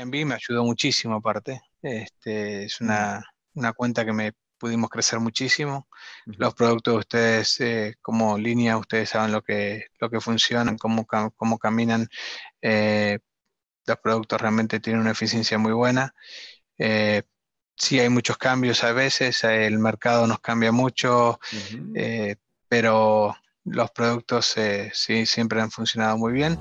Airbnb me ayudó muchísimo aparte. Este, es mm. una, cuenta que me pudimos crecer muchísimo. Los productos de ustedes, eh, como línea, ustedes saben lo que, lo que funcionan, cómo, caminan. Eh, los productos realmente tienen una eficiencia muy buena. Eh, sí, hay muchos cambios a veces, el mercado nos cambia mucho, pero los productos sí, siempre han funcionado muy bien.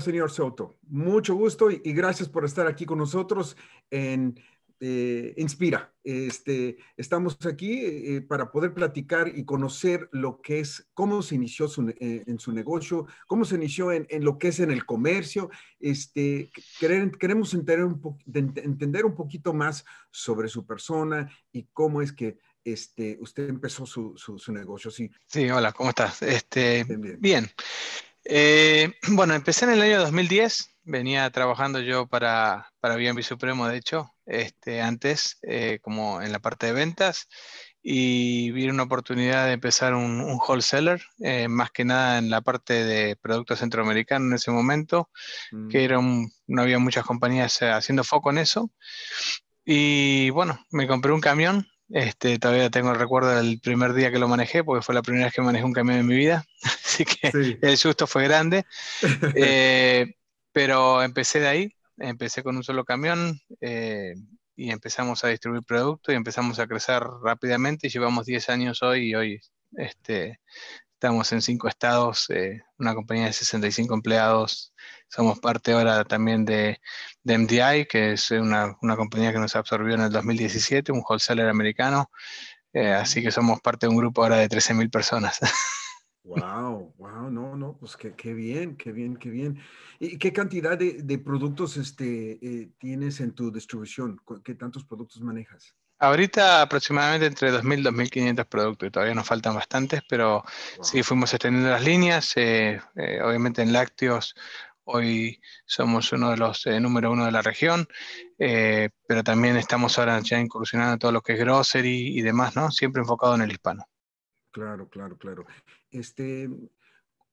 señor Soto. Mucho gusto y, gracias por estar aquí con nosotros en eh, Inspira. Este, estamos aquí eh, para poder platicar y conocer lo que es, cómo se inició eh, en su negocio, cómo se inició en, lo que es en el comercio. Este, queremos entender un, poquito más sobre su persona y cómo es que este, usted empezó su, negocio. Sí. hola, ¿cómo estás? Este, bien. Eh, bueno, empecé en el año 2010, venía trabajando yo para, para Supremo, de hecho, este, antes, eh, como en la parte de ventas, y vi una oportunidad de empezar un, wholesaler, eh, más que nada en la parte de productos centroamericanos en ese momento, que mm. era no había muchas compañías haciendo foco en eso. Y bueno, me compré un camión este, todavía tengo el recuerdo del primer día que lo manejé, porque fue la primera vez que manejé un camión en mi vida, así que el susto fue grande. Eh, pero empecé de ahí, empecé con un solo camión eh, y empezamos a distribuir productos y empezamos a crecer rápidamente llevamos 10 años hoy y hoy este, Estamos en cinco estados, eh, una compañía de 65 empleados. Somos parte ahora también de, MDI, que es una, una, compañía que nos absorbió en el 2017, un wholesaler americano. Eh, así que somos parte de un grupo ahora de 13.000 personas. Wow, wow, no, no, pues qué, bien, qué bien, qué bien. ¿Y qué cantidad de, productos este, eh, tienes en tu distribución? ¿Qué tantos productos manejas? Ahorita aproximadamente entre 2.000 y 2.500 productos, y todavía nos faltan bastantes, pero sí fuimos extendiendo las líneas. Eh, eh, obviamente en lácteos hoy somos uno de los eh, número uno de la región, pero también estamos ahora ya incursionando en todo lo que es grocery y demás, ¿no? Siempre enfocado en el hispano. Claro, claro, claro. Este,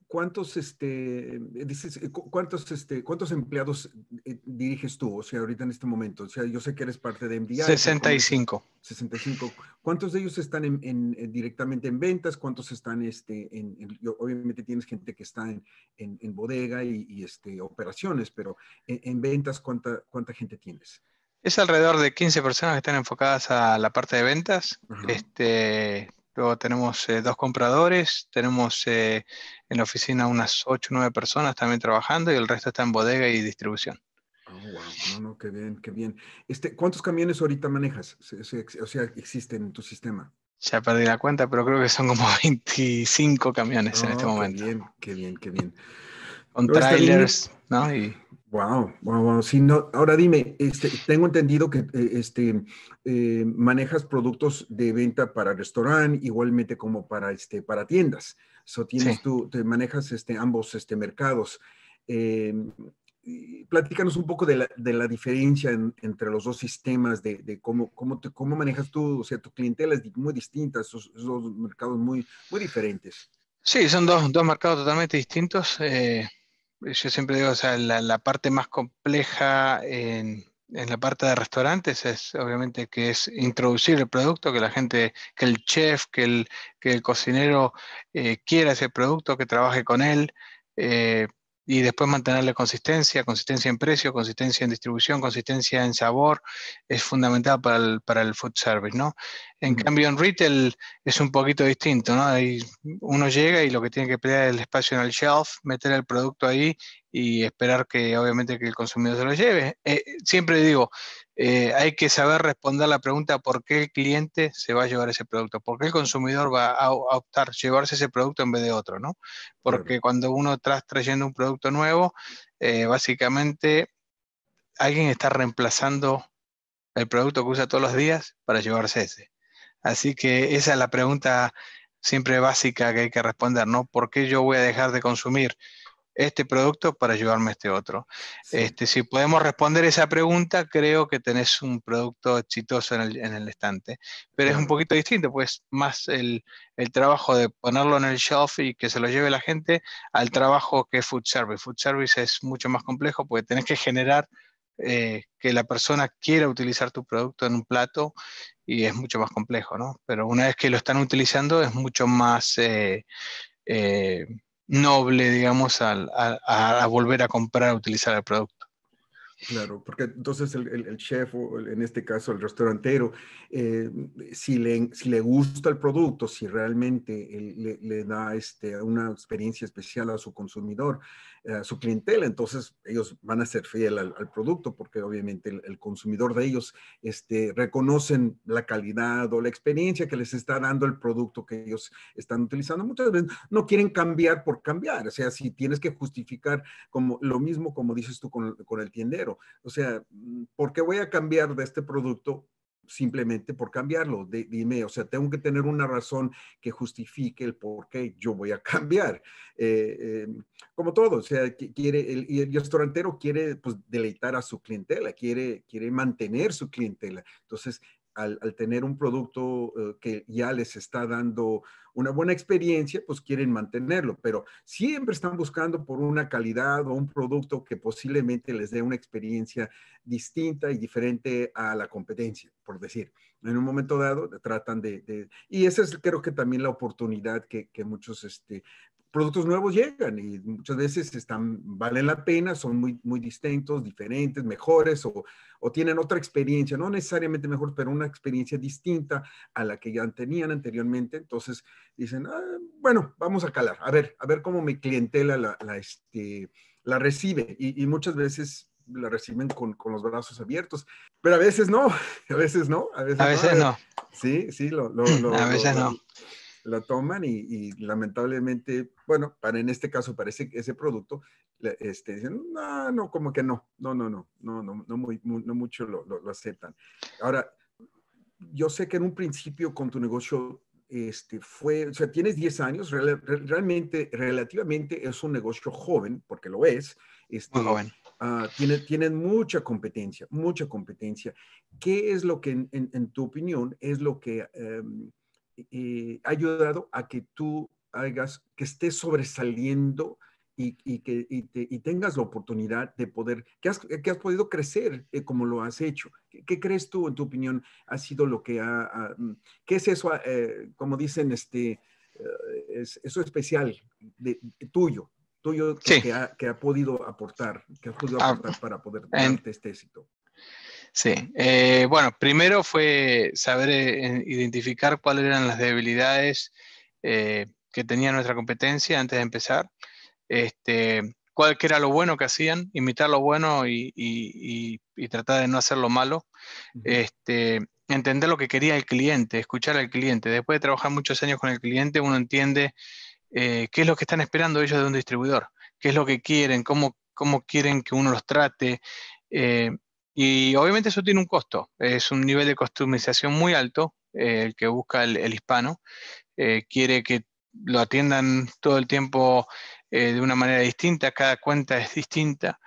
¿cuántos, este, dices, eh, cuántos, este, cuántos empleados eh, diriges tú? O sea, ahorita en este momento. O sea, yo sé que eres parte de MDI. 65. 65. ¿Cuántos de ellos están en, eh, directamente en ventas? ¿Cuántos están, este, en, obviamente tienes gente que está en, bodega y, este, operaciones, pero en, ventas, ¿cuánta, ¿cuánta gente tienes? Es alrededor de 15 personas que están enfocadas a la parte de ventas. Este, Luego tenemos eh, dos compradores, tenemos eh, en la oficina unas ocho o 9 personas también trabajando y el resto está en bodega y distribución. wow. Ah, qué bien, qué bien. Este, ¿Cuántos camiones ahorita manejas? O sea, existen en tu sistema. Ya perdí la cuenta, pero creo que son como 25 camiones en este oh, momento. bien, qué bien, qué bien. Con este, trailers, ¿no? Y Wow, wow, Sí, no, ahora dime, este, tengo entendido que eh, este, eh, manejas productos de venta para restaurante, igualmente como para, este, para tiendas. So, tienes tú, manejas este, ambos este, mercados. Em, platícanos un poco de la, diferencia entre los dos sistemas, de, cómo, cómo, cómo manejas tú, o sea, tu clientela es muy distinta, esos dos mercados muy, muy diferentes. Sí, son dos, dos mercados totalmente distintos. Eh yo siempre digo, o sea, la, parte más compleja en, la parte de restaurantes es obviamente que es introducir el producto, que la gente, que el chef, que el, que el cocinero eh, quiera ese producto, que trabaje con él. Eh, y después mantener la consistencia, consistencia en precio, consistencia en distribución, consistencia en sabor, es fundamental para el, para el food service, ¿no? En cambio, en retail es un poquito distinto, ¿no? uno llega y lo que tiene que pelear es el espacio en el shelf, meter el producto ahí y esperar que obviamente que el consumidor se lo lleve. Eh, siempre digo, eh, hay que saber responder la pregunta por qué el cliente se va a llevar ese producto, por qué el consumidor va a, optar llevarse ese producto en vez de otro, ¿no? Porque cuando uno está trayendo un producto nuevo, eh, básicamente alguien está reemplazando el producto que usa todos los días para llevarse ese. Así que esa es la pregunta siempre básica que hay que responder, ¿no? ¿Por qué yo voy a dejar de consumir este producto para llevarme este otro. Este, si podemos responder esa pregunta, creo que tenés un producto exitoso en el, estante. Pero es un poquito distinto, pues más el, trabajo de ponerlo en el shelf y que se lo lleve la gente al trabajo que es food service. Food service es mucho más complejo porque tenés que generar eh, que la persona quiera utilizar tu producto en un plato y es mucho más complejo, ¿no? Pero una vez que lo están utilizando es mucho más... Eh, eh, noble, digamos, al, a, volver a comprar, a utilizar el producto. Claro, porque entonces el, el, chef, o en este caso el restaurantero, eh, si, le, si le gusta el producto, si realmente eh, le, da este, una experiencia especial a su consumidor, eh, su clientela, entonces ellos van a ser fiel al, producto porque obviamente el, consumidor de ellos este, reconocen la calidad o la experiencia que les está dando el producto que ellos están utilizando. Muchas veces no quieren cambiar por cambiar, o sea, si tienes que justificar como lo mismo como dices tú con, con el tiendero, o sea, ¿por qué voy a cambiar de este producto simplemente por cambiarlo. De, dime, o sea, tengo que tener una razón que justifique el por qué yo voy a cambiar. Eh, em, como todo, o sea, quiere, el, el, restaurantero quiere pues, deleitar a su clientela, quiere, quiere mantener su clientela. Entonces, al, tener un producto eh, que ya les está dando una buena experiencia, pues quieren mantenerlo, pero siempre están buscando por una calidad o un producto que posiblemente les dé una experiencia distinta y diferente a la competencia, por decir. En un momento dado tratan de... y esa es creo que también la oportunidad que, que muchos este, productos nuevos llegan y muchas veces están, valen la pena, son muy, muy distintos, diferentes, mejores o, o tienen otra experiencia, no necesariamente mejor, pero una experiencia distinta a la que ya tenían anteriormente. Entonces dicen, ah, bueno, vamos a calar, a ver, a ver cómo mi clientela la, este, la recibe. Y, muchas veces la reciben con, con, los brazos abiertos. Pero a veces no, a veces no, a veces, no. Sí, sí, lo, a veces no la toman y, lamentablemente, bueno, para en este caso, parece ese, ese producto, este, dicen, no, no, como que no, no, no, no, no, no, no, muy, no mucho lo, aceptan. Ahora, yo sé que en un principio con tu negocio este, fue, o sea, tienes 10 años, realmente, relativamente es un negocio joven, porque lo es. Este, muy joven. tienen, ah, tienen, mucha competencia, mucha competencia. ¿Qué es lo que, en, tu opinión, es lo que em, ha ayudado a que tú hagas, que estés sobresaliendo y, que y tengas la oportunidad de poder, que has, que has podido crecer eh, como lo has hecho. ¿Qué, crees tú, en tu opinión, ha sido lo que ha, mm, qué es eso, eh, como dicen, este, eh, es, eso especial de, tuyo, tuyo que, ha, que, ha, podido aportar, que ha podido ah, aportar para poder darte este éxito? Sí, eh, bueno, primero fue saber eh, identificar cuáles eran las debilidades eh, que tenía nuestra competencia antes de empezar, este, cuál era lo bueno que hacían, imitar lo bueno y, tratar de no hacer lo malo, este, entender lo que quería el cliente, escuchar al cliente. Después de trabajar muchos años con el cliente, uno entiende qué es lo que están esperando ellos de un distribuidor, qué es lo que quieren, cómo, cómo quieren que uno los trate. Y obviamente eso tiene un costo, es un nivel de customización muy alto eh, el que busca el, hispano. Eh, quiere que lo atiendan todo el tiempo eh, de una manera distinta, cada cuenta es distinta.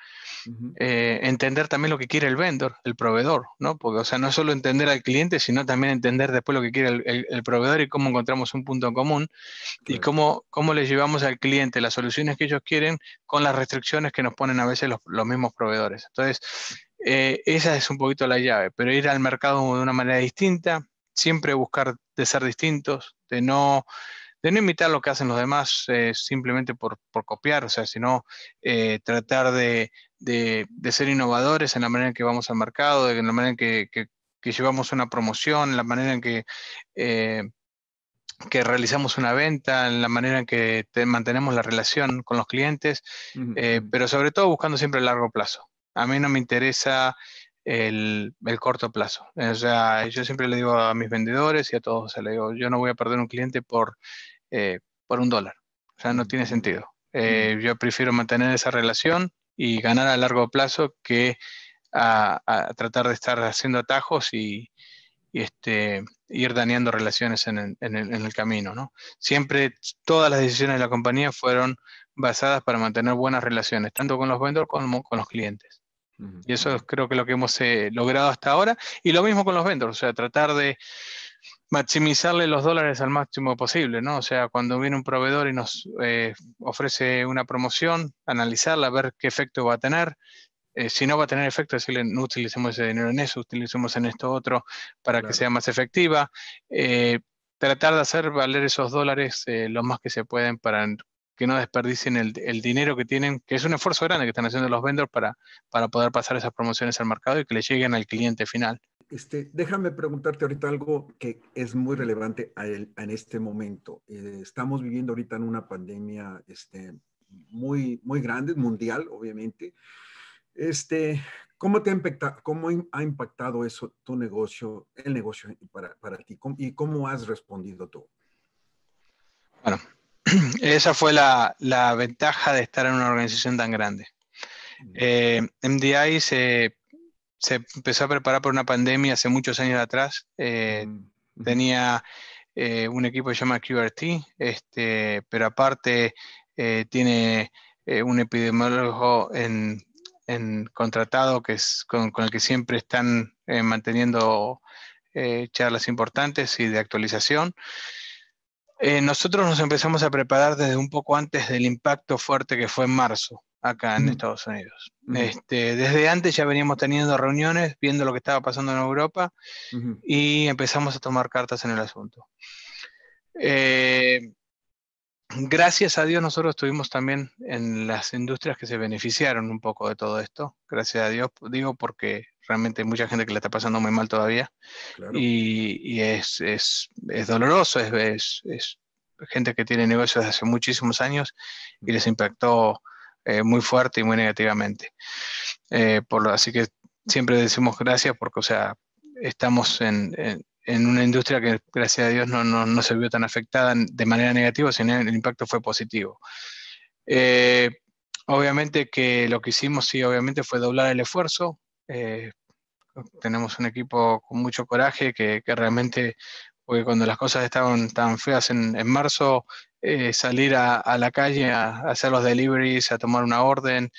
Eh, entender también lo que quiere el vendor, el proveedor, ¿no? Porque, o sea, no solo entender al cliente, sino también entender después lo que quiere el, proveedor y cómo encontramos un punto en común y cómo, cómo le llevamos al cliente las soluciones que ellos quieren con las restricciones que nos ponen a veces los, mismos proveedores. Entonces, eh, esa es un poquito la llave, pero ir al mercado de una manera distinta, siempre buscar de ser distintos, de no de no imitar lo que hacen los demás eh, simplemente por, por, copiar, o sea, sino tratar de, de, ser innovadores en la manera en que vamos al mercado, en la manera en que, llevamos una promoción, en la manera en eh, que, realizamos una venta, en la manera en que mantenemos la relación con los clientes, eh, pero sobre todo buscando siempre el largo plazo. A mí no me interesa el, corto plazo. O sea, yo siempre le digo a mis vendedores y a todos, le digo, yo no voy a perder un cliente por, eh, un dólar. O sea, no tiene sentido. yo prefiero mantener esa relación y ganar a largo plazo que a, tratar de estar haciendo atajos y, este, ir dañando relaciones en el, camino. ¿no? Siempre todas las decisiones de la compañía fueron basadas para mantener buenas relaciones, tanto con los vendors como con los clientes. Y eso creo que es lo que hemos eh, logrado hasta ahora. Y lo mismo con los vendors, o sea, tratar de maximizarle los dólares al máximo posible, ¿no? O sea, cuando viene un proveedor y nos eh, ofrece una promoción, analizarla, ver qué efecto va a tener. Eh, si no va a tener efecto, decirle no utilicemos ese dinero en eso, utilicemos en esto otro para que sea más efectiva. Eh, tratar de hacer valer esos dólares lo más que se pueden para que no desperdicien el, dinero que tienen, que es un esfuerzo grande que están haciendo los vendors para, para poder pasar esas promociones al mercado y que le lleguen al cliente final. Este, déjame preguntarte ahorita algo que es muy relevante en este momento. Eh, estamos viviendo ahorita en una pandemia este, muy, muy grande, mundial, obviamente. Este, ¿cómo, te ha impactado, ha impactado eso tu negocio, el negocio para, para ti? ¿Y cómo has respondido tú? Bueno, esa fue la, la ventaja de estar en una organización tan grande. Eh, MDI se se empezó a preparar por una pandemia hace muchos años atrás. Eh, mm, tenía eh, un equipo que se llama QRT, este, pero aparte eh, tiene un epidemiólogo en, contratado que con, el que siempre están manteniendo charlas importantes y de actualización. nosotros nos empezamos a preparar desde un poco antes del impacto fuerte que fue en marzo acá en mm. Estados Unidos. Mm. este, desde antes ya veníamos teniendo reuniones, viendo lo que estaba pasando en Europa y empezamos a tomar cartas en el asunto. Eh, gracias a Dios nosotros estuvimos también en las industrias que se beneficiaron un poco de todo esto, gracias a Dios, digo porque realmente hay mucha gente que le está pasando muy mal todavía y, es, doloroso, es, es gente que tiene negocios desde hace muchísimos años y les impactó eh, muy fuerte y muy negativamente. Eh, así que siempre decimos gracias porque, o sea, estamos en, en, una industria que, gracias a Dios, no, no, no, se vio tan afectada de manera negativa, sino el impacto fue positivo. Eh, obviamente que lo que hicimos, sí, obviamente fue doblar el esfuerzo. tenemos un equipo con mucho coraje que, que realmente porque cuando las cosas estaban tan feas en, en marzo, eh, salir a, la calle a, hacer los deliveries, a tomar una orden,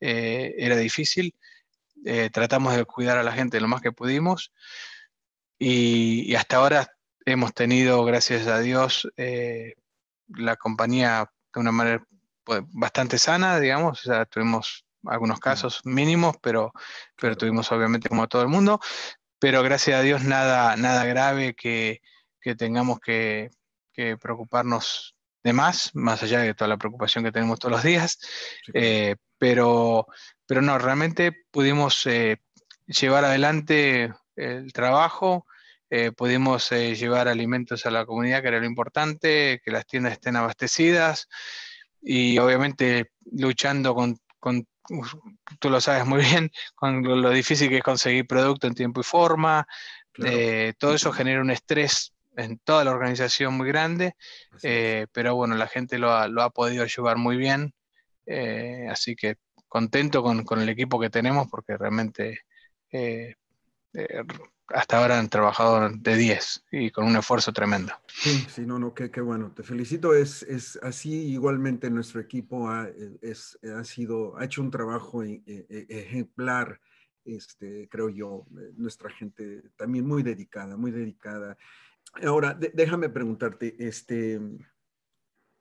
eh, era difícil. Eh, tratamos de cuidar a la gente lo más que pudimos y, hasta ahora hemos tenido, gracias a Dios, la compañía de una manera pues, bastante sana, digamos, tuvimos algunos casos mínimos, pero, pero tuvimos obviamente como todo el mundo, pero gracias a Dios nada, nada grave que, tengamos que preocuparnos más, allá de toda la preocupación que tenemos todos los días, eh, pero, pero no, realmente pudimos eh, llevar adelante el trabajo, eh, pudimos llevar alimentos a la comunidad, que era lo importante, que las tiendas estén abastecidas y obviamente luchando con, tú lo sabes muy bien, con lo, difícil que es conseguir producto en tiempo y forma, todo eso genera un estrés en toda la organización muy grande, eh, pero bueno, la gente lo ha, lo ha podido ayudar muy bien, eh, así que contento con, con, el equipo que tenemos porque realmente eh, hasta ahora han trabajado de 10 y con un esfuerzo tremendo. Sí, sí no, no, qué, qué bueno. Te felicito. Es, es así, igualmente nuestro equipo ha, es, ha sido, ha hecho un trabajo e, e, ejemplar, este, creo yo. Nuestra gente también muy dedicada, muy dedicada. Ahora, déjame preguntarte, este,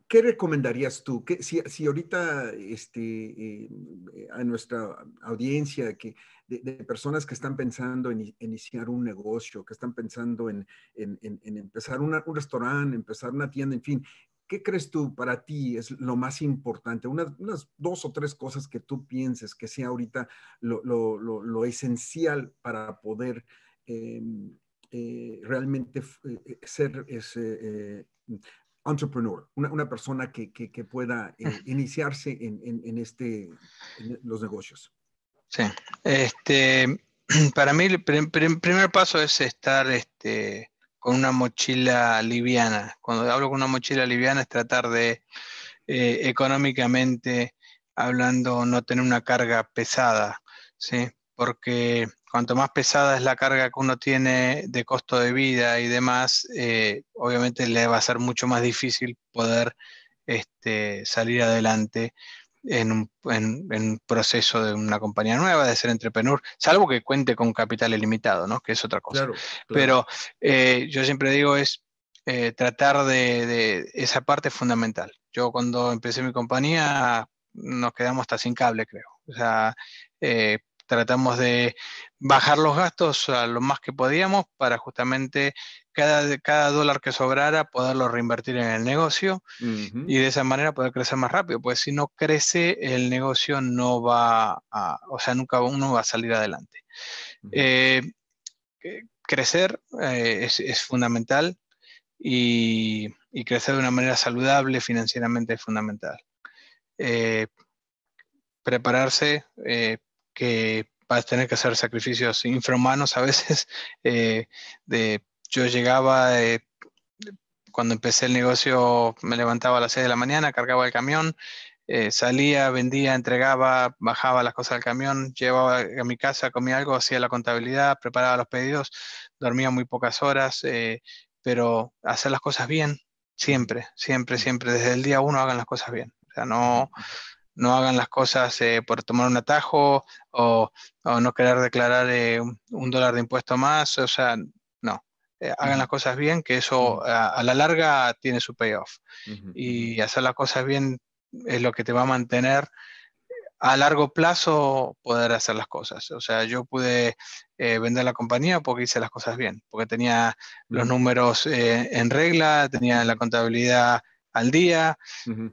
¿qué recomendarías tú? si, ahorita este, eh, a nuestra audiencia que, de, personas que están pensando en iniciar un negocio, que están pensando en, empezar un restaurante, empezar una tienda, en fin, ¿qué crees tú para ti es lo más importante? unas dos o tres cosas que tú pienses que sea ahorita lo, esencial para poder... Em, eh, realmente eh, eh, ser ese, entrepreneur, una, una, persona que, que, pueda iniciarse en, en, este, los negocios. Sí, este, para mí el primer paso es estar este, con una mochila liviana. Cuando hablo con una mochila liviana es tratar de económicamente hablando no tener una carga pesada, ¿sí? Porque cuanto más pesada es la carga que uno tiene de costo de vida y demás, eh, obviamente le va a ser mucho más difícil poder este, salir adelante en un, proceso de una compañía nueva, de ser entrepreneur, salvo que cuente con capital ilimitado, ¿no? que es otra cosa. Pero eh, yo siempre digo es eh, tratar de, esa parte fundamental. Yo cuando empecé mi compañía nos quedamos hasta sin cable, creo. O sea, tratamos de bajar los gastos a lo más que podíamos para justamente cada, cada dólar que sobrara poderlo reinvertir en el negocio y de esa manera poder crecer más rápido, pues si no crece el negocio no va a, o sea, nunca uno va a salir adelante. Eh, eh, crecer eh, es, fundamental y, crecer de una manera saludable financieramente es fundamental. prepararse, que vas a tener que hacer sacrificios infrahumanos a veces. Eh, de, yo llegaba, eh, cuando empecé el negocio, me levantaba a las 6 de la mañana, cargaba el camión, eh, salía, vendía, entregaba, bajaba las cosas del camión, llevaba a mi casa, comía algo, hacía la contabilidad, preparaba los pedidos, dormía muy pocas horas, pero hacer las cosas bien, siempre, siempre, siempre, desde el día uno hagan las cosas bien. O sea, no, no hagan las cosas eh, por tomar un atajo o, no querer declarar eh, un dólar de impuesto más, o sea, no, eh, hagan las cosas bien, que eso a, la larga tiene su payoff. Y hacer las cosas bien es lo que te va a mantener a largo plazo poder hacer las cosas. O sea, yo pude vender la compañía porque hice las cosas bien, porque tenía los números en regla, tenía la contabilidad al día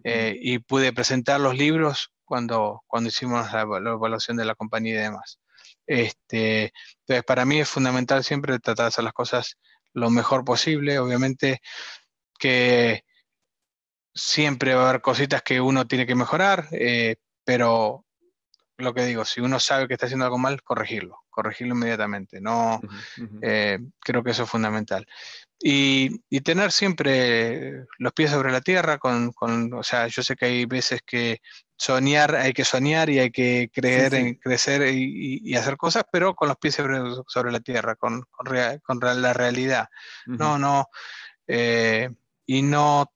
eh, y pude presentar los libros cuando, cuando hicimos la, evaluación de la compañía y demás. Este, entonces, para mí es fundamental siempre tratar de hacer las cosas lo mejor posible. Obviamente que siempre va a haber cositas que uno tiene que mejorar, eh, pero lo que digo, si uno sabe que está haciendo algo mal, corregirlo, corregirlo inmediatamente. No, eh, creo que eso es fundamental. Y, tener siempre los pies sobre la tierra, con, con, o sea, yo sé que hay veces que soñar, hay que soñar y hay que creer en crecer y, hacer cosas, pero con los pies sobre, sobre la tierra, con, con, la realidad. No, no, eh, y no,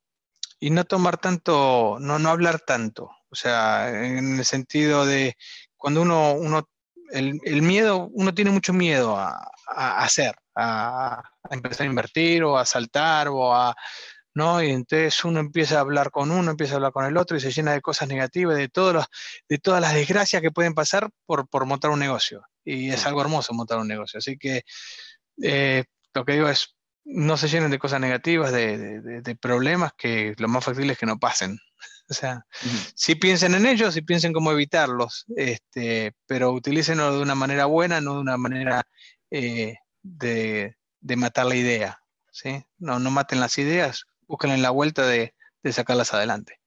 y no tomar tanto, no, no hablar tanto. O sea, en el sentido de cuando uno, uno el, miedo, uno tiene mucho miedo a, hacer, a, empezar a invertir o a saltar o a... ¿no? Y entonces uno empieza a hablar con uno, empieza a hablar con el otro y se llena de cosas negativas, de, de todas las desgracias que pueden pasar por, montar un negocio. Y es algo hermoso montar un negocio. Así que eh, lo que digo es, no se llenen de cosas negativas, de, de, de problemas, que lo más factible es que no pasen. O sea, sí piensen en ellos y piensen cómo evitarlos, este, pero utilícenlo de una manera buena, no de una manera eh, de, de, matar la idea. ¿sí? No, no maten las ideas, en la vuelta de, de sacarlas adelante.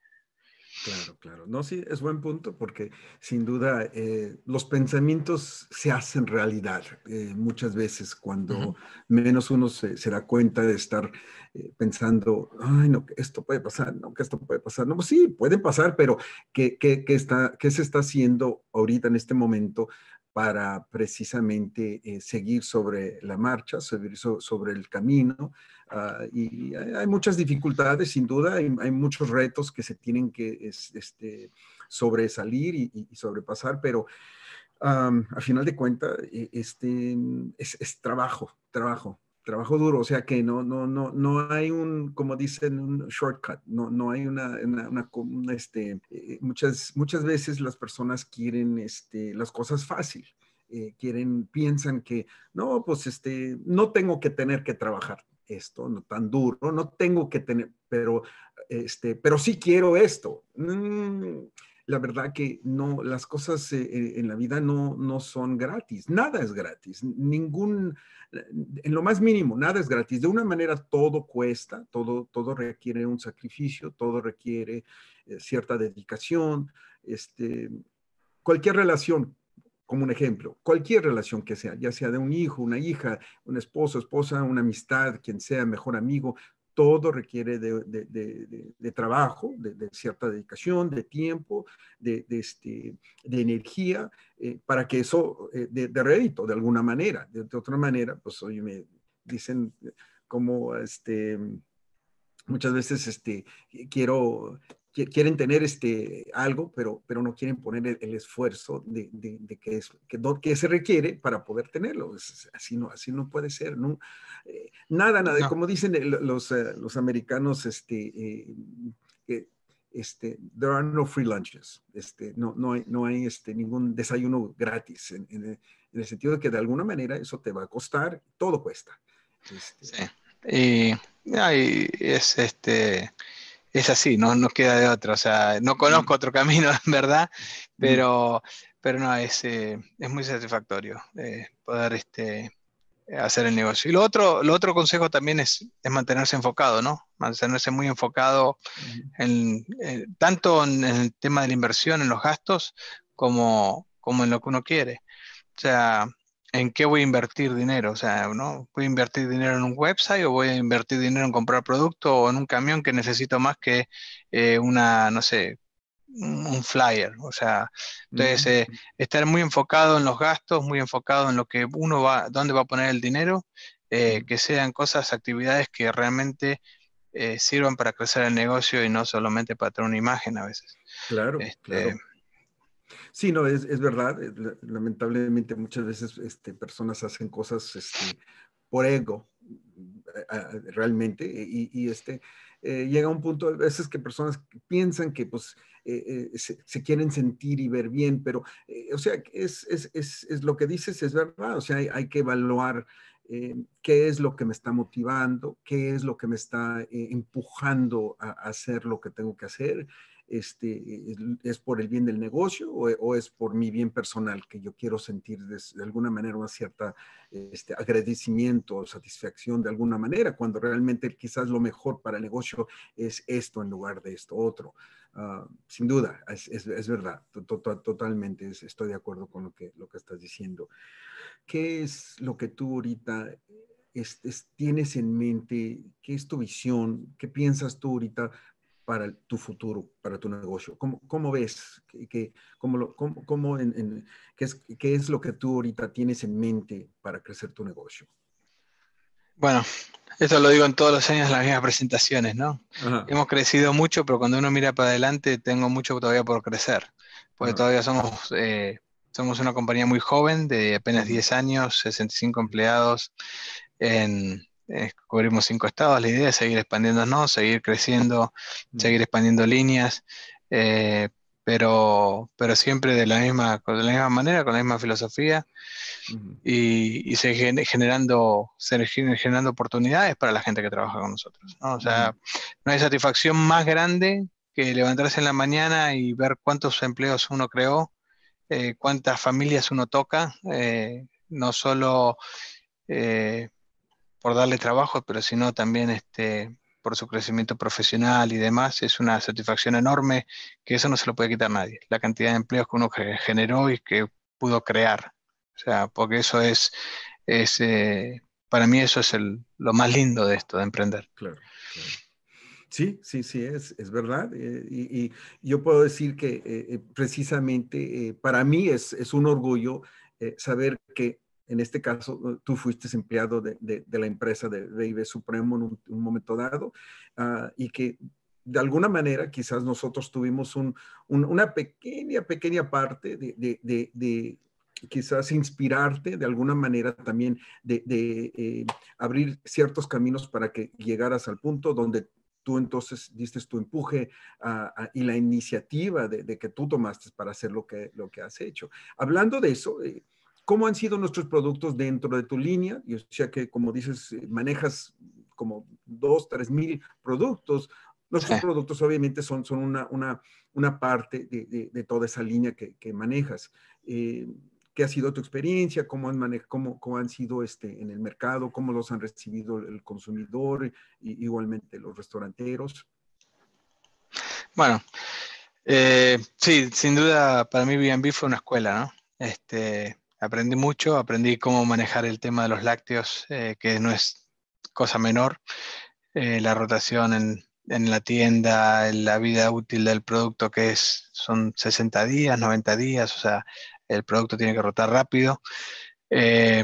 Claro, claro. No, sí, es buen punto porque sin duda eh, los pensamientos se hacen realidad eh, muchas veces cuando menos uno se, da cuenta de estar eh, pensando, ay, no, que esto puede pasar, no, que esto puede pasar. No, pues sí, pueden pasar, pero ¿qué, está, ¿qué se está haciendo ahorita en este momento para precisamente eh, seguir sobre la marcha, sobre, el camino. Ah, y hay, muchas dificultades, sin duda, hay, muchos retos que se tienen que este, sobresalir y, sobrepasar, pero al a final de cuentas, e-, este, es trabajo, trabajo trabajo duro, o sea que no, no, no, no hay un, como dicen, un shortcut, no, no hay una, una, este, eh, muchas, muchas veces las personas quieren este, las cosas fácil, eh, quieren, piensan que, no, pues este, no tengo que tener que trabajar esto, no tan duro, no tengo que tener, pero, este, pero sí quiero esto. Mm, la verdad que no, las cosas eh, en la vida no, no son gratis, nada es gratis, ningún, en lo más mínimo, nada es gratis. De una manera todo cuesta, todo, todo requiere un sacrificio, todo requiere eh, cierta dedicación, este, cualquier relación. Como un ejemplo, cualquier relación que sea, ya sea de un hijo, una hija, un esposo, esposa, una amistad, quien sea, mejor amigo, todo requiere de, trabajo, de, cierta dedicación, de tiempo, de, este, energía, eh, para que eso eh, de, rédito, de alguna manera. De, otra manera, pues hoy me dicen como este, muchas veces este, quiero quieren tener este, algo, pero, pero no quieren poner el, esfuerzo de, de, que, es, que, se requiere para poder tenerlo. así, no, así no puede ser. No, eh, nada, nada. Como dicen eh, eh, los, americanos, este, este, there are no free lunches. Este, no, no hay, no hay este, ningún desayuno gratis, en, el sentido de que de alguna manera eso te va a costar, todo cuesta. Este. sí. Y, es este es así, no nos queda de otro. O sea, no conozco mm. otro camino, en verdad, mm. pero, pero no, es, eh, es muy satisfactorio eh, poder este, hacer el negocio. Y lo otro, lo otro consejo también es, mantenerse enfocado, ¿no? Mantenerse muy enfocado mm. en, eh, tanto en, el tema de la inversión, en los gastos, como, como en lo que uno quiere. O sea, en qué voy a invertir dinero. O sea, ¿no? ¿Voy a invertir dinero en un website o voy a invertir dinero en comprar producto o en un camión que necesito más que eh, una, no sé, un flyer? O sea, entonces eh, estar muy enfocado en los gastos, muy enfocado en lo que uno va, dónde va a poner el dinero, eh, que sean cosas, actividades que realmente sirvan para crecer el negocio y no solamente para tener una imagen a veces. Claro, claro. Este, Sí, no, es, es, verdad. Eh, lamentablemente muchas veces este, personas hacen cosas este, por ego, realmente, y, este, eh, llega un punto a veces que personas piensan que pues eh, se, quieren sentir y ver bien, pero, o sea, es, lo que dices, es verdad, o sea, hay, que evaluar qué es lo que me está motivando, qué es lo que me está empujando a hacer lo que tengo que hacer este, es por el bien del negocio o, es por mi bien personal, que yo quiero sentir de, alguna manera una cierta este, agradecimiento o satisfacción de alguna manera, cuando realmente quizás lo mejor para el negocio es esto en lugar de esto otro. Ah, sin duda, es, verdad, totalmente estoy de acuerdo con lo que, lo que estás diciendo. ¿Qué es lo que tú ahorita tienes en mente? ¿Qué es tu visión? ¿Qué piensas tú ahorita para tu futuro, para tu negocio? ¿Cómo, ves? ¿Qué, cómo qué es, qué es lo que tú ahorita tienes en mente para crecer tu negocio? Bueno, esto lo digo en todos los años, en las mismas presentaciones, ¿no? Hemos crecido mucho, pero cuando uno mira para adelante, tengo mucho todavía por crecer, porque todavía somos, eh, somos una compañía muy joven, de apenas 10 años, 65 empleados en, eh, cubrimos cinco estados, la idea es seguir expandiéndonos, seguir creciendo, mm. seguir expandiendo líneas, eh, pero, pero siempre de la, misma, la misma manera, con la misma filosofía y, y generando, generando oportunidades para la gente que trabaja con nosotros. ¿no? O sea, mm. no hay satisfacción más grande que levantarse en la mañana y ver cuántos empleos uno creó, eh, cuántas familias uno toca, no solo... Eh, por darle trabajo, pero sino también este, por su crecimiento profesional y demás. Es una satisfacción enorme que eso no se lo puede quitar nadie. La cantidad de empleos que uno generó y que pudo crear. O sea, porque eso es, es eh, para mí eso es el, lo más lindo de esto, de emprender. Claro. Sí, sí, sí, es, es verdad. Eh, y, yo puedo decir que eh, precisamente para mí es, es un orgullo saber que en este caso, tú fuiste empleado de, la empresa de, IBE Supremo en un, momento dado ah, y que de alguna manera quizás nosotros tuvimos una pequeña, pequeña parte de, quizás inspirarte de alguna manera también de, eh, abrir ciertos caminos para que llegaras al punto donde tú entonces diste tu empuje ah, ah, y la iniciativa de, que tú tomaste para hacer lo que, lo que has hecho. Hablando de eso... Eh, ¿Cómo han sido nuestros productos dentro de tu línea? Yo o que, como dices, eh, manejas como dos, tres mil productos. Nuestros productos obviamente son, son una, una, una parte de, de, toda esa línea que, que manejas. Eh, ¿Qué ha sido tu experiencia? ¿Cómo han, cómo, han sido este, en el mercado? ¿Cómo los han recibido el consumidor y igualmente los restauranteros? Bueno, eh, sí, sin duda para mí B&B fue una escuela, ¿no? Este, Aprendí mucho, aprendí cómo manejar el tema de los lácteos, eh, que no es cosa menor, eh, la rotación en, la tienda, la vida útil del producto, que es, son 60 días, 90 días, o sea, el producto tiene que rotar rápido. Eh,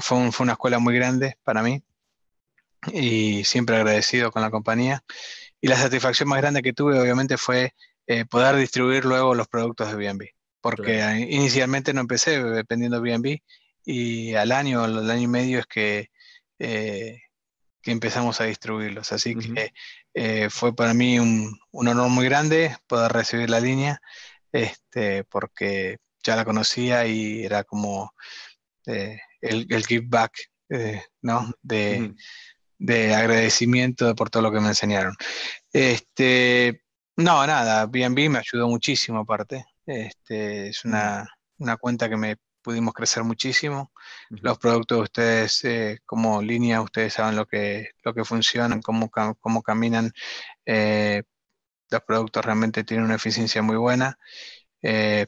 fue, una escuela muy grande para mí y siempre agradecido con la compañía. Y la satisfacción más grande que tuve, obviamente, fue poder distribuir luego los productos de BNB porque inicialmente no empecé dependiendo de BNB y al año, al año y medio es que, eh, empezamos a distribuirlos. Así que eh, fue para mí un, honor muy grande poder recibir la línea, este, porque ya la conocía y era como eh, el, el give back, ¿no? De, de, agradecimiento por todo lo que me enseñaron. Este, no, nada, BNB me ayudó muchísimo aparte. Este, es una, cuenta que me pudimos crecer muchísimo. Los productos ustedes, eh, como línea, ustedes saben lo que, lo que funcionan, cómo, caminan. Eh, los productos realmente tienen una eficiencia muy buena. si eh,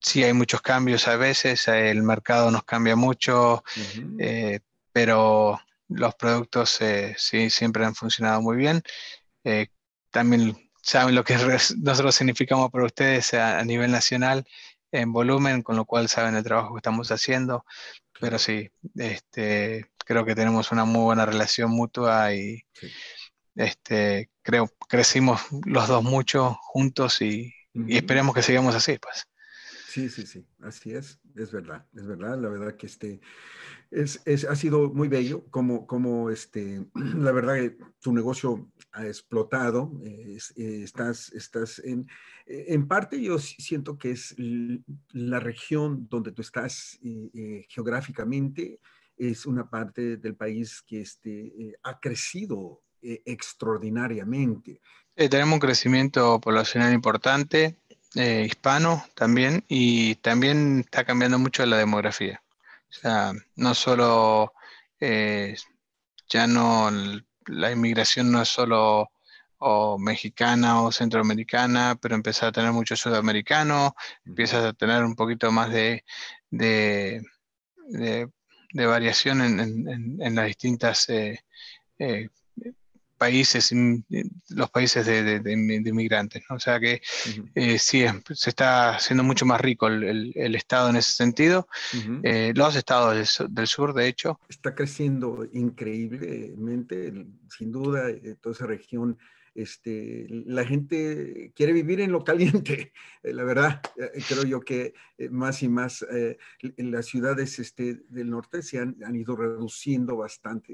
sí, hay muchos cambios a veces, el mercado nos cambia mucho, pero los productos sí, siempre han funcionado muy bien. también saben lo que nosotros significamos para ustedes a, nivel nacional en volumen, con lo cual saben el trabajo que estamos haciendo. Pero sí, este, creo que tenemos una muy buena relación mutua y este, creo crecimos los dos mucho juntos y, esperemos que sigamos así. Pues. Sí, sí, sí, así es es verdad, es verdad, la verdad que este, es, ha sido muy bello como, como este, la verdad que tu negocio ha explotado, eh, eh, estás, estás en, eh, en parte yo siento que es la región donde tú estás geográficamente, es una parte del país que este, ha crecido extraordinariamente. tenemos un crecimiento poblacional importante, eh, hispano también y también está cambiando mucho la demografía. O sea, no solo, eh, ya no, la inmigración no es solo mexicana o centroamericana, pero empieza a tener mucho sudamericano, empiezas a tener un poquito más de, de, variación en, las distintas eh, países, mm, eh, los países de, inmigrantes. O sea que eh, sí, se está haciendo mucho más rico el, Estado en ese sentido, eh, los estados del, sur, de hecho. Está creciendo increíblemente, sin duda, toda esa región este, la gente quiere vivir en lo caliente, eh, la verdad, eh, creo yo que eh, más y más en las ciudades este, del norte se han, ido reduciendo bastante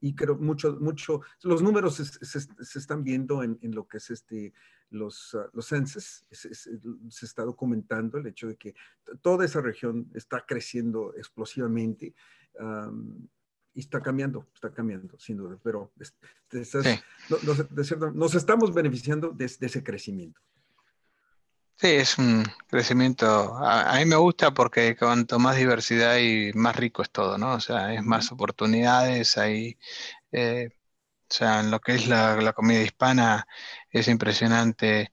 y creo mucho, mucho, los números se, están viendo en, lo que es este, los, ah, los censos, se, está documentando el hecho de que toda esa región está creciendo explosivamente y está cambiando, está cambiando, sin duda, pero nos estamos beneficiando de, ese crecimiento. Sí, es un crecimiento, a, mí me gusta porque cuanto más diversidad y más rico es todo, ¿no? O sea, es más oportunidades, hay, eh, o sea, en lo que es la, comida hispana es impresionante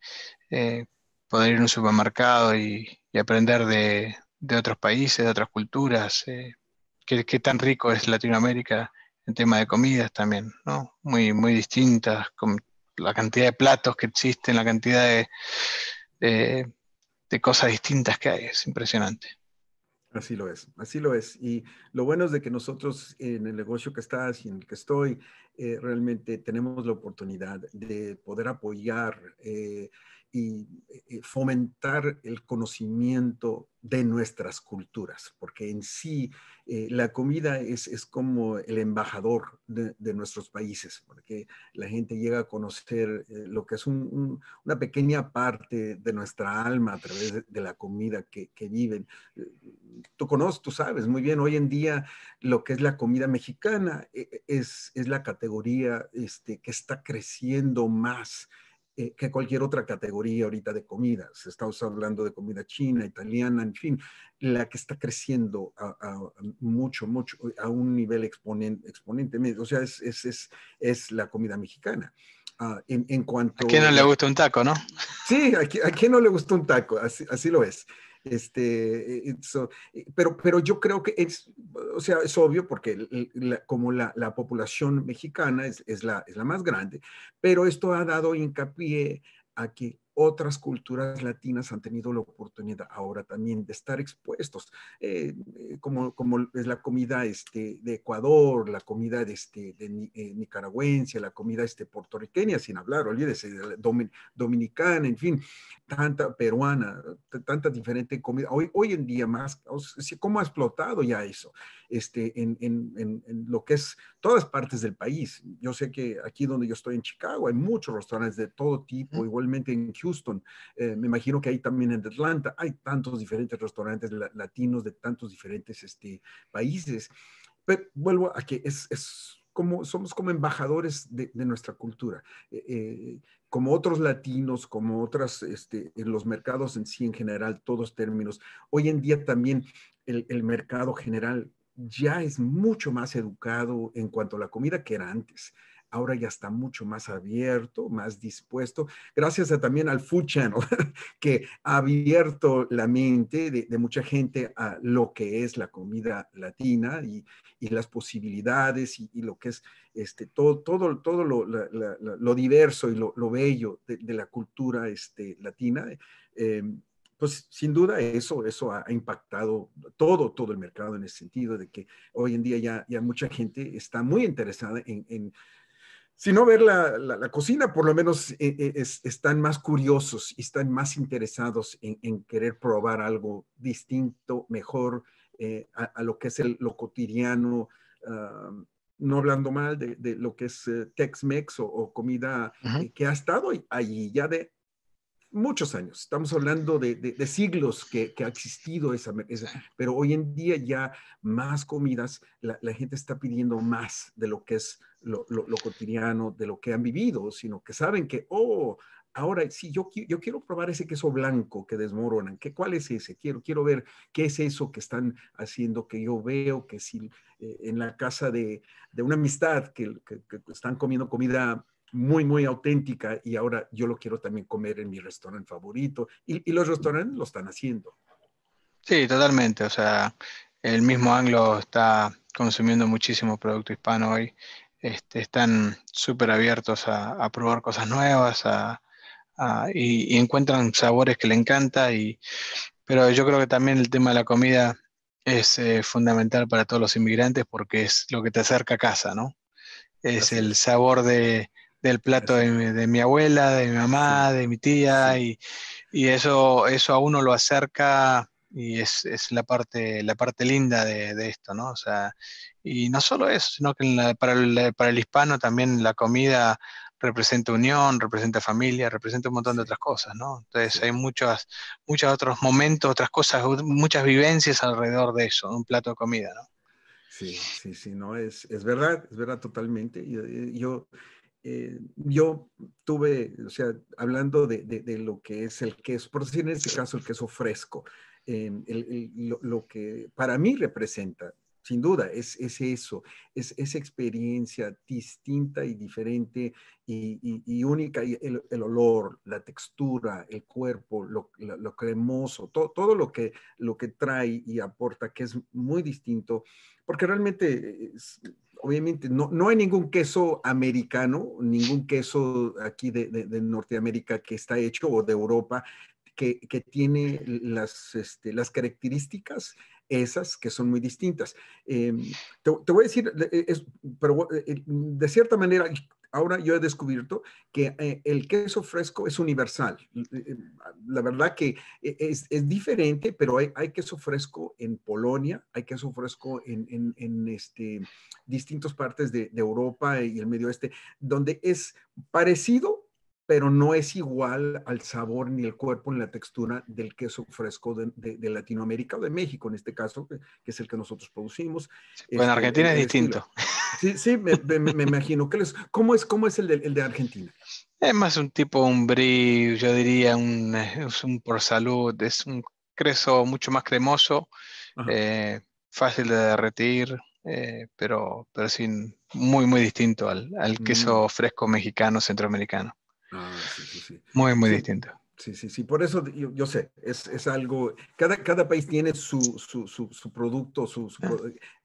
eh, poder ir a un supermercado y, aprender de, otros países, de otras culturas. Eh, qué, tan rico es Latinoamérica en tema de comidas también, ¿no? Muy, muy distintas, con la cantidad de platos que existen, la cantidad de, de, cosas distintas que hay, es impresionante. Así lo es, así lo es. Y lo bueno es de que nosotros en el negocio que estás y en el que estoy, eh, realmente tenemos la oportunidad de poder apoyar eh, y eh, fomentar el conocimiento de nuestras culturas, porque en sí eh, la comida es, es, como el embajador de, nuestros países, porque la gente llega a conocer eh, lo que es una pequeña parte de nuestra alma a través de, la comida que, que viven. tú conoces, tú sabes muy bien, hoy en día lo que es la comida mexicana es, es la categoría este, que está creciendo más eh, que cualquier otra categoría ahorita de comidas. Estamos hablando de comida china, italiana, en fin, la que está creciendo a, mucho, mucho, a un nivel exponente, exponentemente. O sea, es, es, es, es la comida mexicana. Ah, en, en, cuanto... ¿A quién no le gusta un taco, no? Sí, a, quién no le gusta un taco, así, así lo es. Este, eh, eh, pero, pero yo creo que es, o sea, es obvio porque como la, la, población mexicana es, la, es la más grande, pero esto ha dado hincapié a que otras culturas latinas han tenido la oportunidad ahora también de estar expuestos, eh, eh, como, como es la comida este, de Ecuador, la comida de, este, de, eh, nicaragüense, la comida este, puertorriqueña, sin hablar, olvídese, dominicana, en fin, tanta peruana, tanta diferente comida. Hoy, hoy en día más, ¿cómo ha explotado ya eso este, en, en, lo que es todas partes del país? Yo sé que aquí donde yo estoy en Chicago hay muchos restaurantes de todo tipo, igualmente en eh, me imagino que hay también en Atlanta, hay tantos diferentes restaurantes latinos de tantos diferentes este, países. Pero vuelvo a que como, somos como embajadores de, nuestra cultura, eh, eh, como otros latinos, como otras, este, en los mercados en sí en general, todos términos. Hoy en día también el, el mercado general ya es mucho más educado en cuanto a la comida que era antes ahora ya está mucho más abierto, más dispuesto, gracias también al Food Channel, que ha abierto la mente de, mucha gente a lo que es la comida latina y, las posibilidades y, lo que es este, todo, todo, todo lo, diverso y lo, bello de, la cultura este, latina. Eh, pues sin duda eso, eso ha, impactado todo, todo el mercado en el sentido de que hoy en día ya, ya mucha gente está muy interesada en no ver la, cocina, por lo menos eh, eh, están más curiosos y están más interesados en, querer probar algo distinto, mejor eh, a, lo que es lo cotidiano, ah, no hablando mal de, lo que es Tex-Mex o, comida que ha estado allí ya de muchos años, estamos hablando de, siglos que, ha existido esa, pero hoy en día ya más comidas, la, gente está pidiendo más de lo que es lo, cotidiano, de lo que han vivido, sino que saben que, oh, ahora sí, yo, yo quiero probar ese queso blanco que desmoronan, que, ¿cuál es ese? Quiero, quiero ver qué es eso que están haciendo, que yo veo que si eh, en la casa de, de una amistad que están comiendo comida muy, muy auténtica y ahora yo lo quiero también comer en mi restaurante favorito. Y, los restaurantes lo están haciendo. Sí, totalmente. O sea, el mismo anglo está consumiendo muchísimo producto hispano hoy. Este, están súper abiertos a, probar cosas nuevas y, encuentran sabores que le encanta. Y, pero yo creo que también el tema de la comida es eh, fundamental para todos los inmigrantes porque es lo que te acerca a casa, ¿no? Es el sabor de, del plato de mi, abuela, de mi mamá, de mi tía, y, eso, eso a uno lo acerca y es, la, parte, la parte linda de, de, esto, ¿no? O sea, y no solo eso, sino que para, el, hispano también la comida representa unión, representa familia, representa un montón de otras cosas, ¿no? Entonces hay muchos, muchos otros momentos, otras cosas, muchas vivencias alrededor de eso, un plato de comida, ¿no? Sí, sí, sí, no, es, verdad, es verdad totalmente. yo eh, yo tuve, o sea, hablando de, de, lo que es el queso, por decir en este caso el queso fresco, em, el, lo, que para mí representa, sin duda, es, es eso, es esa experiencia distinta y diferente y, única, y el, olor, la textura, el cuerpo, lo, cremoso, todo lo que, lo que trae y aporta, que es muy distinto, porque realmente... Es, obviamente no, no hay ningún queso americano, ningún queso aquí de, Norteamérica que está hecho o de Europa que, tiene las, este, las características esas que son muy distintas. Em, te, voy a decir, pero eh, de cierta manera, ahora yo he descubierto que eh, el queso fresco es universal. Eh, eh, la verdad que es, diferente, pero hay, queso fresco en Polonia, hay queso fresco en, este, distintas partes de, de Europa y el Medio Oeste, donde es parecido pero no es igual al sabor ni el cuerpo ni la textura del queso fresco de, Latinoamérica o de México, en este caso, que, es el que nosotros producimos. Bueno, este, en Argentina es distinto. Sí, sí, me, imagino. ¿Qué les, ¿Cómo es, cómo es el, de, de Argentina? Es más un tipo, un brie, yo diría, un, un por salud, es un queso mucho más cremoso, eh, fácil de derretir, eh, pero, pero sin, muy, muy distinto al, mm. queso fresco mexicano, centroamericano. Ah, sí, Muy, muy distinto. Sí, sí, sí. Por eso yo, sé, es, algo, cada, cada país tiene su, producto, su, ah.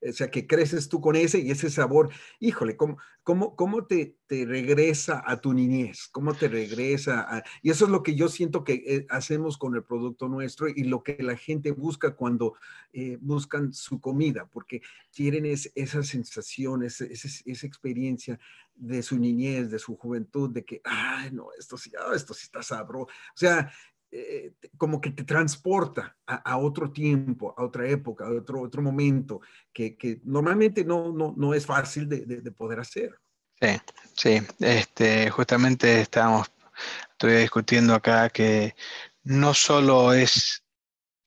eh, o sea, que creces tú con ese y ese sabor. Híjole, ¿cómo, ¿Cómo, te, regresa a tu niñez? ¿Cómo te regresa? y eso es lo que yo siento que eh, hacemos con el producto nuestro y lo que la gente busca cuando eh, buscan su comida, porque quieren es, esa sensación, esa, experiencia de su niñez, de su juventud, de que, ay, no, esto sí, ah, esto sí está sabroso. O sea, eh, como que te transporta a, otro tiempo, a otra época, a otro, otro momento, que, que normalmente no, no, no, es fácil de, de, poder hacer. Sí, sí, este, justamente estábamos, estoy discutiendo acá que no solo es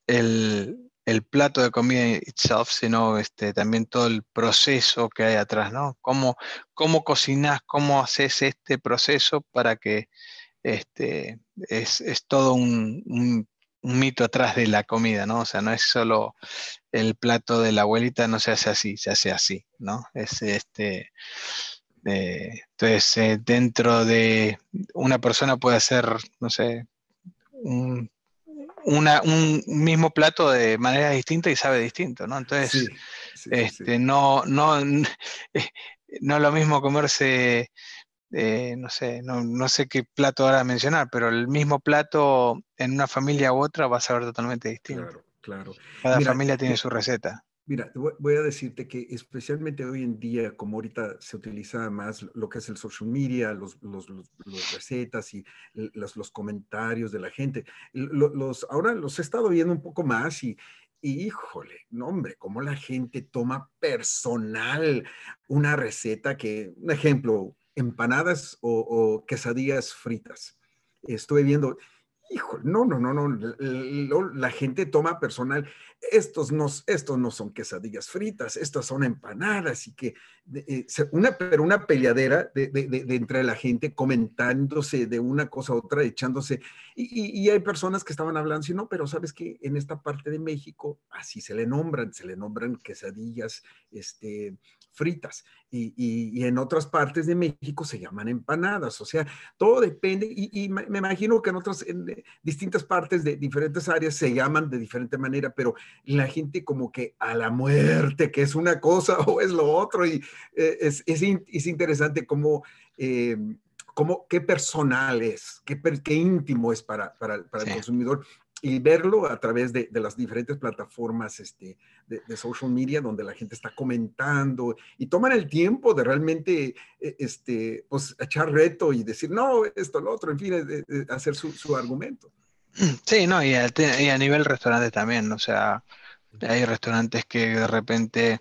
el, el plato de comida itself, sino este, también todo el proceso que hay atrás, ¿no? ¿Cómo, cómo cocinas, cómo haces este proceso para que este, es, todo un, mito atrás de la comida, ¿no? O sea, no es solo el plato de la abuelita, no se hace así, se hace así, ¿no? Es este. Eh, entonces, eh, dentro de una persona puede hacer, no sé, un, mismo plato de manera distinta y sabe distinto, ¿no? Entonces, este, No, no, eh, no es lo mismo comerse eh, no sé, no, sé qué plato ahora mencionar, pero el mismo plato en una familia u otra va a saber totalmente distinto. Claro, claro. Cada familia tiene eh, su receta. Mira, voy a decirte que especialmente hoy en día, como ahorita se utiliza más lo que es el social media, las recetas y los, comentarios de la gente, los, ahora los he estado viendo un poco más y, y híjole, no hombre, cómo la gente toma personal una receta que, un ejemplo, empanadas o, quesadillas fritas. Estuve viendo, hijo, no, no, no, no, la, gente toma personal, estos no, no son quesadillas fritas, estas son empanadas y que, eh, una, pero una peleadera de, entre la gente comentándose de una cosa a otra, echándose, y, hay personas que estaban hablando, sino no, pero sabes que en esta parte de México así se le nombran, se le nombran quesadillas, este, fritas y, en otras partes de México se llaman empanadas. O sea, todo depende y, me imagino que en otras eh, distintas partes de diferentes áreas se llaman de diferente manera, pero la gente como que a la muerte, que es una cosa o es lo otro y eh, es, interesante cómo... Em, cómo, qué personal es, qué, qué íntimo es para, para, el consumidor y verlo a través de, de las diferentes plataformas este, de, social media donde la gente está comentando y toman el tiempo de realmente eh, este, pues, echar reto y decir, no, esto, lo otro, en fin, eh, eh, hacer su, su, argumento. Sí, no, y a, nivel restaurante también, o sea, hay restaurantes que de repente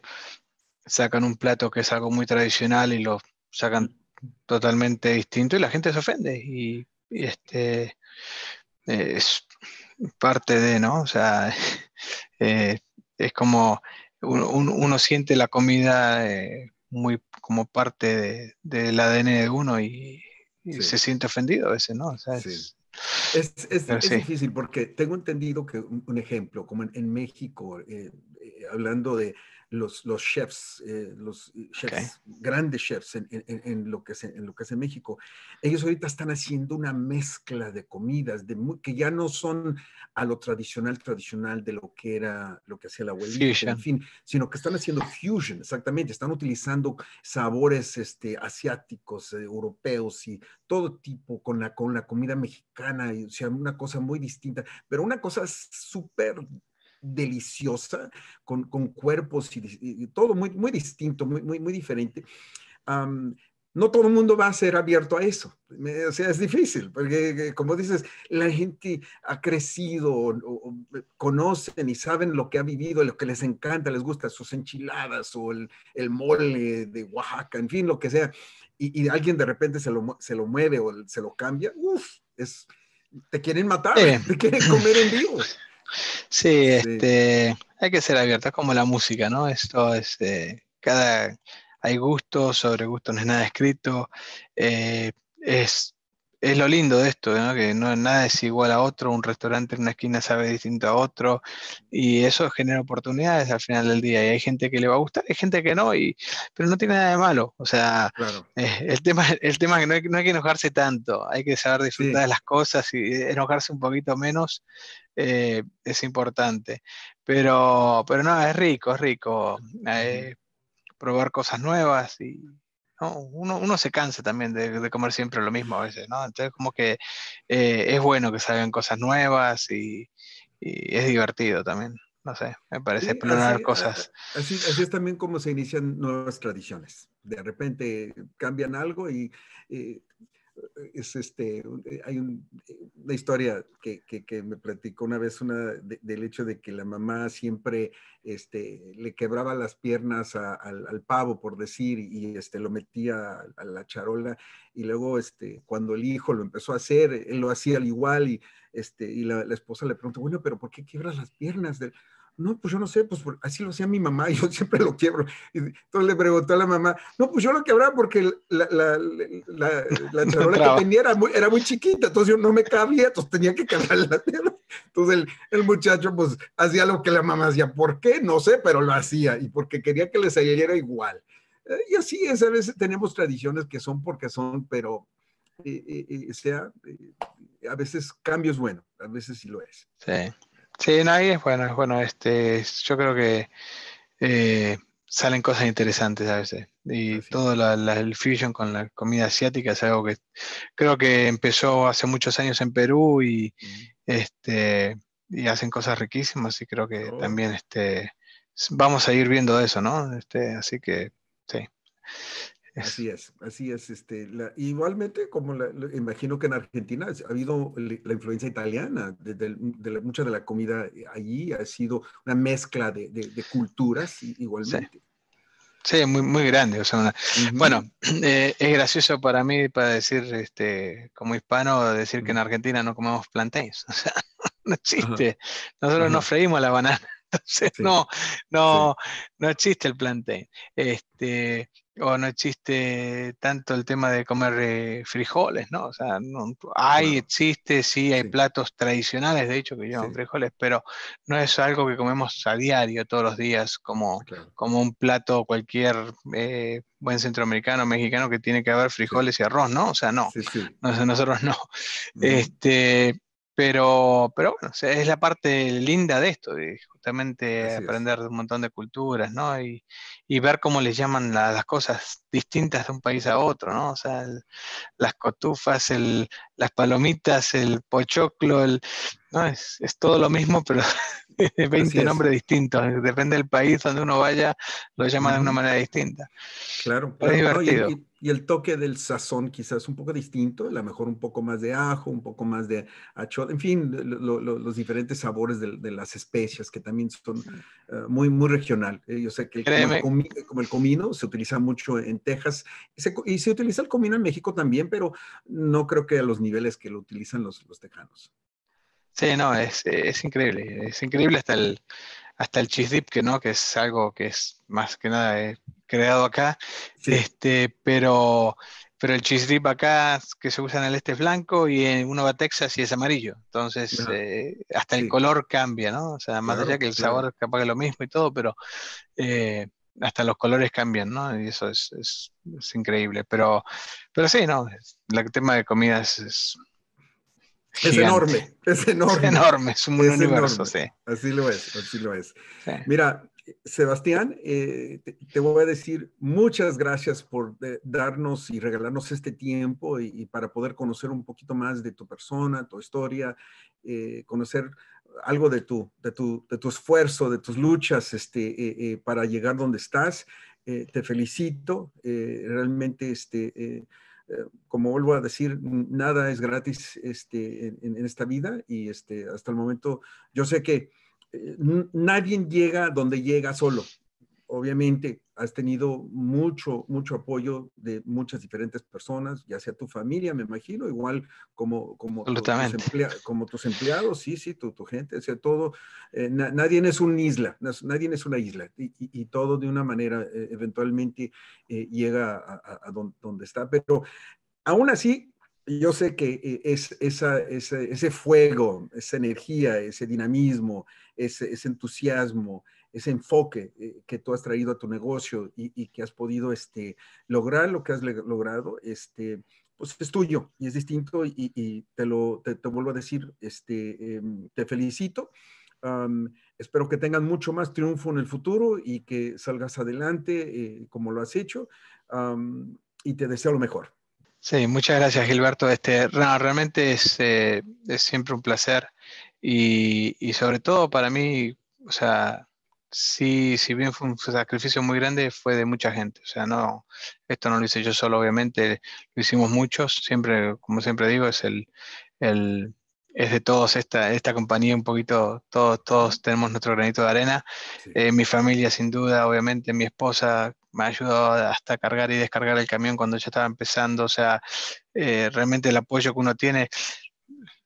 sacan un plato que es algo muy tradicional y lo sacan totalmente distinto y la gente se ofende y, y este... Es, parte de, ¿no? O sea, eh, es como uno, siente la comida eh, muy como parte del ADN de uno y, se siente ofendido a veces, ¿no? es, difícil porque tengo entendido que un, ejemplo, como en, México, eh, hablando de los, chefs, eh, los eh, chefs, grandes chefs en, lo que es, en lo que México. Ellos ahorita están haciendo una mezcla de comidas de que ya no son a lo tradicional, tradicional de lo que era, lo que hacía la abuelita, en fin, sino que están haciendo fusion, exactamente, están utilizando sabores este, asiáticos, eh, europeos y todo tipo con la, con la comida mexicana, y, o sea, una cosa muy distinta, pero una cosa súper deliciosa, con, cuerpos y, todo muy, muy distinto, muy, muy, muy diferente. no todo el mundo va a ser abierto a eso. O sea, es difícil, porque eh, como dices, la gente ha crecido, conocen y saben lo que ha vivido, lo que les encanta, les gusta, sus enchiladas o el, el mole de Oaxaca, en fin, lo que sea. Y, alguien de repente se lo, mueve o se lo cambia, Uf, es, te quieren matar, te quieren comer en vivo. Sí, este, hay que ser abierto, es como la música, ¿no? Esto es, este, cada, hay gustos, sobre gustos no es nada escrito, eh, es es lo lindo de esto, ¿no? que no, nada es igual a otro, un restaurante en una esquina sabe distinto a otro, y eso genera oportunidades al final del día, y hay gente que le va a gustar, hay gente que no, y, pero no tiene nada de malo, o sea, eh, el, tema, el tema es que no hay, que enojarse tanto, hay que saber disfrutar de las cosas y enojarse un poquito menos, eh, es importante, pero, pero no, es rico, es rico eh, probar cosas nuevas y, uno, se cansa también de, comer siempre lo mismo a veces, ¿no? Entonces como que eh, es bueno que salgan cosas nuevas y, es divertido también, no sé, me parece explorar cosas. Así, es también como se inician nuevas tradiciones. De repente cambian algo y eh, es este, eh, hay eh, una historia que, me platicó una vez una del hecho de que la mamá siempre este, le quebraba las piernas al, pavo, por decir, y este, lo metía a, la charola. Y luego, este, cuando el hijo lo empezó a hacer, él lo hacía al igual. Y, este, y la, esposa le preguntó, bueno, pero ¿por qué quiebras las piernas? Del... No, pues yo no sé, pues así lo hacía mi mamá, yo siempre lo quiebro. Entonces le preguntó a la mamá, no, pues yo lo quebraba porque la, la, la, la charola que tenía era muy, era muy chiquita, entonces yo no me cabía, entonces tenía que cambiar la Entonces el, el muchacho pues hacía lo que la mamá hacía. ¿Por qué? No sé, pero lo hacía y porque quería que le saliera igual. Eh, y así es, a veces tenemos tradiciones que son porque son, pero eh, eh, sea, a veces cambio es bueno, a veces sí lo es. Sí. Sí, nadie bueno, es bueno. Este, yo creo que eh, salen cosas interesantes a veces. Y ah, todo el fusion con la comida asiática es algo que creo que empezó hace muchos años en Perú y, este, y hacen cosas riquísimas y creo que oh. también este, vamos a ir viendo eso, ¿no? Este, así que sí. Así es, así es. Este, igualmente, como imagino que en Argentina ha habido la influencia italiana, de, mucha de la comida allí ha sido una mezcla de, culturas igualmente. Sí. muy, muy grande. Bueno, eh, es gracioso para mí, para decir, este, como hispano, decir que en Argentina no comemos plantéis O sea, no existe. Nosotros no freímos la banana. no, no, no existe el plantain. Este, o no existe tanto el tema de comer eh, frijoles, ¿no? O sea, no, hay, existe, sí, hay platos tradicionales, de hecho, que llevan frijoles, pero no es algo que comemos a diario, todos los días, como, como un plato cualquier eh, buen centroamericano, mexicano, que tiene que haber frijoles y arroz, ¿no? O sea, no, nosotros no. Este, pero, pero bueno, es la parte linda de esto, justamente aprender un montón de culturas, ¿no? Y, y ver cómo les llaman las cosas distintas de un país a otro, ¿no? O sea, las cotufas, el, las palomitas, el pochoclo, el, ¿no? Es, es todo lo mismo, pero 20 nombres distintos, eh, depende del país donde uno vaya, lo llaman de una manera distinta. Claro, y, el toque del sazón quizás un poco distinto, a lo mejor un poco más de ajo, un poco más de achote, en fin, los diferentes sabores de, las especias que también son eh, muy, muy regional. Eh, yo sé que el, como, el comino se utiliza mucho en Texas y se, utiliza el comino en México también, pero no creo que a los niveles que lo utilizan los, los tejanos. Sí, no, es, increíble. Es increíble hasta el, hasta el cheese dip, que no, que es algo que es más que nada he eh, creado acá. Este, pero, pero el cheese dip acá que se usa en el este es blanco y en uno va Texas y es amarillo. Entonces, eh, hasta el color cambia, ¿no? O sea, más allá que el sabor claro. capaz que lo mismo y todo, pero eh, hasta los colores cambian, ¿no? Y eso es, increíble. Pero, pero sí, ¿no? El tema de comidas es es enorme, es enorme. Es un universo, sí. Así lo es, así lo es. Mira, Sebastián, eh, te, voy a decir muchas gracias por eh, darnos y regalarnos este tiempo y, para poder conocer un poquito más de tu persona, tu historia, eh, conocer algo de tu, de, tu, de tu esfuerzo, de tus luchas este, para llegar donde estás. te felicito, realmente este, eh, como vuelvo a decir, nada es gratis este, en, esta vida y este, hasta el momento yo sé que eh, nadie llega donde llega solo obviamente has tenido mucho, mucho apoyo de muchas diferentes personas, ya sea tu familia, me imagino, igual como, como, tus, como tus empleados, sí, sí, tu, tu gente, o sea, todo, eh, nadie es una isla, nadie es una isla, y, todo de una manera eh, eventualmente eh, llega a, donde, está, pero aún así... Yo sé que es, ese, fuego, esa energía, ese dinamismo, ese entusiasmo, ese enfoque eh, que tú has traído a tu negocio y, que has podido este, lograr lo que has logrado, este, pues es tuyo y es distinto y, te lo te, vuelvo a decir, este, em, te felicito. espero que tengan mucho más triunfo en el futuro y que salgas adelante eh, como lo has hecho y te deseo lo mejor. Sí, muchas gracias Gilberto. Este, realmente es, eh, es, siempre un placer y, y sobre todo para mí, o sea, Sí, si bien fue un sacrificio muy grande, fue de mucha gente. O sea, no, esto no lo hice yo solo, obviamente, lo hicimos muchos. Siempre, como siempre digo, es el, es de todos esta, compañía, un poquito, todos, todos tenemos nuestro granito de arena. Eh, mi familia, sin duda, obviamente, mi esposa me ayudó hasta cargar y descargar el camión cuando yo estaba empezando. O sea, eh, realmente el apoyo que uno tiene,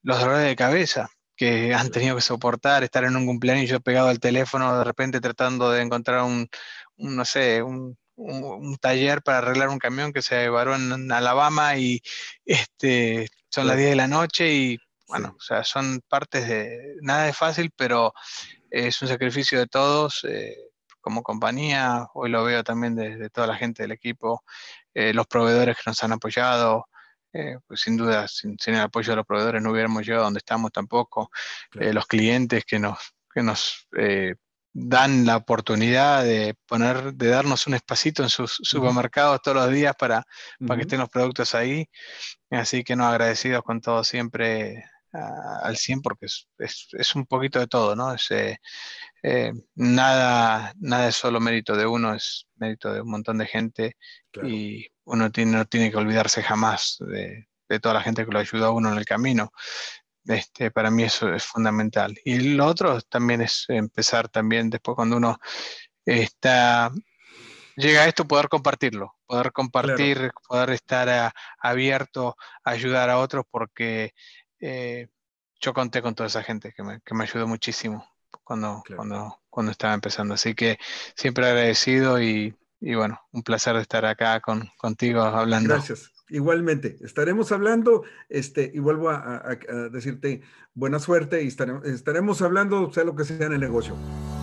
los dolores de cabeza que han tenido que soportar, estar en un cumpleaños yo pegado al teléfono, de repente tratando de encontrar un, no sé, un, taller para arreglar un camión que se varó en, Alabama y este, son las 10 de la noche y bueno, o sea, son partes de, nada es fácil, pero es un sacrificio de todos. Eh, como compañía, hoy lo veo también desde toda la gente del equipo, eh, los proveedores que nos han apoyado, eh, pues sin duda, sin, el apoyo de los proveedores no hubiéramos llegado donde estamos tampoco. Eh, los clientes que nos, que nos eh, dan la oportunidad de poner, de darnos un espacito en sus supermercados todos los días para, que estén los productos ahí. Así que nos agradecidos con todo siempre al 100 porque es, es, un poquito de todo, ¿no? Es, eh, nada, nada es solo mérito de uno, es mérito de un montón de gente y uno tiene, no tiene que olvidarse jamás de, toda la gente que lo ayuda a uno en el camino. Este, para mí eso es fundamental. Y lo otro también es empezar también después cuando uno está llega a esto poder compartirlo, poder compartir, poder estar abierto a ayudar a otros porque eh, yo conté con toda esa gente que que me ayudó muchísimo cuando, cuando, cuando estaba empezando. Así que siempre agradecido y, y bueno, un placer estar acá con, contigo hablando. Gracias. Igualmente, estaremos hablando, este, y vuelvo a, a decirte buena suerte y estaremos, estaremos hablando, sea lo que sea en el negocio.